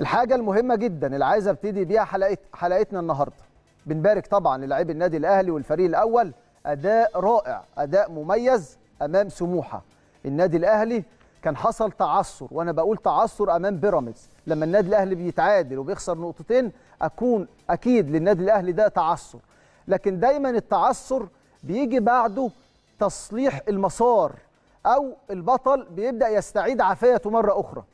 الحاجه المهمه جدا اللي عايز ابتدي بيها حلقه حلقتنا النهارده بنبارك طبعا للاعبي النادي الاهلي والفريق الاول اداء رائع اداء مميز امام سموحه النادي الاهلي كان حصل تعثر وانا بقول تعثر امام بيراميدز لما النادي الاهلي بيتعادل وبيخسر نقطتين اكون اكيد للنادي الاهلي ده تعثر لكن دايما التعثر بيجي بعده تصليح المسار او البطل بيبدا يستعيد عافيته مره اخرى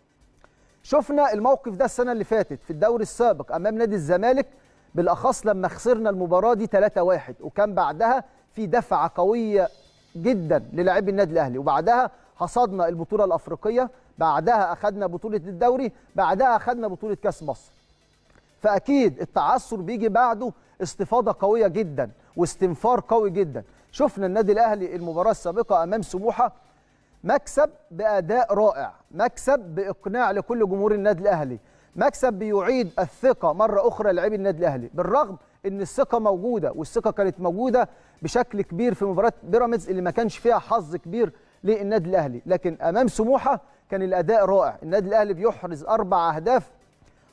شفنا الموقف ده السنه اللي فاتت في الدوري السابق امام نادي الزمالك بالاخص لما خسرنا المباراه دي 3-1 وكان بعدها في دفعه قويه جدا للاعبي النادي الاهلي وبعدها حصدنا البطوله الافريقيه بعدها اخذنا بطوله الدوري بعدها اخذنا بطوله كاس مصر فاكيد التعثر بيجي بعده استفاضه قويه جدا واستنفار قوي جدا شفنا النادي الاهلي المباراه السابقه امام سموحه مكسب بأداء رائع مكسب بإقناع لكل جمهور النادي الأهلي مكسب بيعيد الثقة مرة أخرى لعيبي النادي الأهلي بالرغم ان الثقه موجوده والثقه كانت موجوده بشكل كبير في مباراه بيراميدز اللي ما كانش فيها حظ كبير للنادي الاهلي لكن امام سموحه كان الاداء رائع النادي الاهلي بيحرز اربع اهداف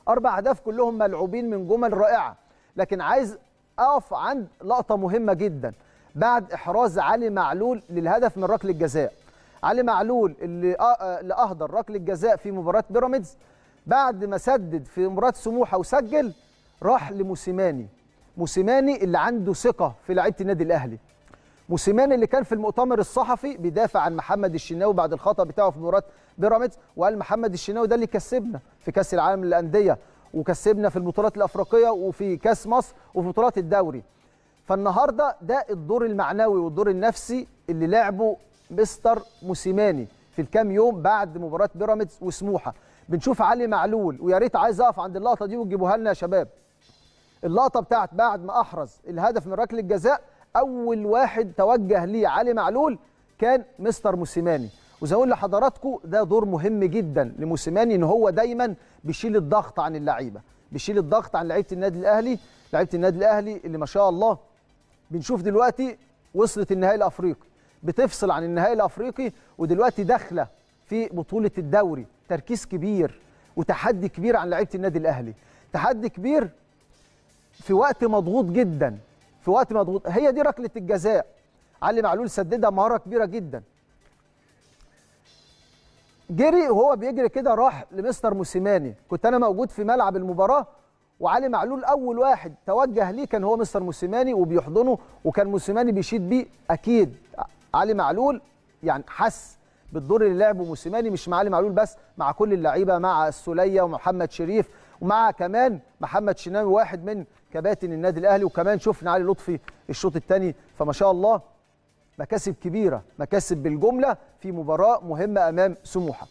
اربع اهداف كلهم ملعوبين من جمل رائعه لكن عايز اقف عند لقطه مهمه جدا بعد احراز علي معلول للهدف من ركله الجزاء علي معلول اللي اللي اهدر ركله جزاء في مباراه بيراميدز بعد ما سدد في مباراه سموحه وسجل راح لموسيماني موسيماني اللي عنده ثقه في لعيبه النادي الاهلي موسيماني اللي كان في المؤتمر الصحفي بيدافع عن محمد الشناوي بعد الخطا بتاعه في مباراه بيراميدز وقال محمد الشناوي ده اللي كسبنا في كاس العالم للانديه وكسبنا في البطولات الافريقيه وفي كاس مصر وفي بطولات الدوري فالنهارده ده الدور المعنوي والدور النفسي اللي لعبه مستر موسيماني في الكام يوم بعد مباراه بيراميدز وسموحه بنشوف علي معلول ويا ريت عايز اقف عند اللقطه دي وتجيبوها لنا يا شباب اللقطه بتاعت بعد ما احرز الهدف من ركله الجزاء اول واحد توجه ليه علي معلول كان مستر موسيماني وزي اقول لحضراتكم ده دور مهم جدا لموسيماني ان هو دايما بيشيل الضغط عن اللعيبه بيشيل الضغط عن لعيبه النادي الاهلي لعيبه النادي الاهلي اللي ما شاء الله بنشوف دلوقتي وصلت النهائي الافريقي بتفصل عن النهائي الافريقي ودلوقتي داخله في بطوله الدوري تركيز كبير وتحدي كبير عن لعيبه النادي الاهلي تحدي كبير في وقت مضغوط جدا في وقت مضغوط هي دي ركله الجزاء علي معلول سددها مهاره كبيره جدا جري وهو بيجري كده راح لمستر موسيماني كنت انا موجود في ملعب المباراه وعلي معلول اول واحد توجه ليه كان هو مستر موسيماني وبيحضنه وكان موسيماني بيشيد بيه اكيد علي معلول يعني حس بالدور اللي لعبه موسيماني مش مع علي معلول بس مع كل اللعيبه مع السوليه ومحمد شريف ومع كمان محمد شناوي واحد من كباتن النادي الاهلي وكمان شفنا علي لطفي الشوط الثاني فما شاء الله مكاسب كبيره مكاسب بالجمله في مباراه مهمه امام سموحه